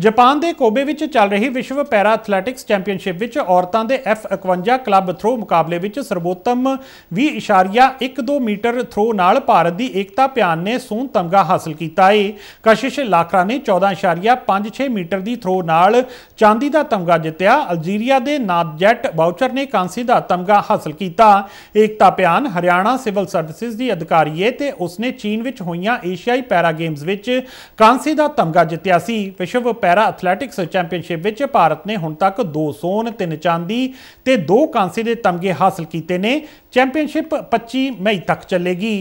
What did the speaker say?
Japan ਦੇ ਕੋਬੇ ਵਿੱਚ ਚੱਲ ਰਹੀ ਵਿਸ਼ਵ ਪੈਰਾ ਐਥਲੈਟਿਕਸ ਚੈਂਪੀਅਨਸ਼ਿਪ ਵਿੱਚ ਔਰਤਾਂ ਦੇ F51 ਕਲੱਬ ਥਰੋ ਮੁਕਾਬਲੇ ਵਿੱਚ ਸਰਬੋਤਮ 20.12 ਮੀਟਰ ਥਰੋ ਨਾਲ ਭਾਰਤ ਦੀ ਏਕਤਾ ਪਿਆਨ ਨੇ ਸੋਨ ਤਮਗਾ ਹਾਸਲ ਕੀਤਾ ਹੈ ਕਸ਼ਿਸ਼ ਲਾਖਰਾ ਨੇ 14.56 ਮੀਟਰ ਦੀ ਥਰੋ ਨਾਲ ਚਾਂਦੀ ਦਾ ਤਮਗਾ ਜਿੱਤਿਆ ਅਲਜੀਰੀਆ ਦੇ ਨਾਦਜੈਟ ਬਾਊਚਰ ਨੇ ਕਾਂਸੀ ਦਾ ਤਮਗਾ ਹਾਸਲ ਕੀਤਾ ਏਕਤਾ ਪਿਆਨ ਹਰਿਆਣਾ ਸਿਵਲ ਸਰਵਿਸਿਜ਼ ਦੀ ਅਧਿਕਾਰੀ ਹੈ ਤੇ ਉਸਨੇ ਚੀਨ ਵਿੱਚ ਹੋਈਆਂ ਏਸ਼ੀਆਈ ਪੈਰਾ ਗੇਮਸ ਵਿੱਚ ਕਾਂਸੀ ਦਾ ਤਮਗਾ ਜਿੱਤਿਆ ਸੀ ਵਿਸ਼ਵ ਪੈਰਾ ਐਥਲੈਟਿਕਸ ਚੈਂਪੀਅਨਸ਼ਿਪ ਵਿੱਚ ਭਾਰਤ ਨੇ ਹੁਣ ਤੱਕ 2 ਸੋਨ 3 ਚਾਂਦੀ ਤੇ 2 ਕਾਂਸੇ ਦੇ ਤਮਗੇ ਹਾਸਲ ਕੀਤੇ ਨੇ ਚੈਂਪੀਅਨਸ਼ਿਪ 25 ਮਈ ਤੱਕ ਚੱਲੇਗੀ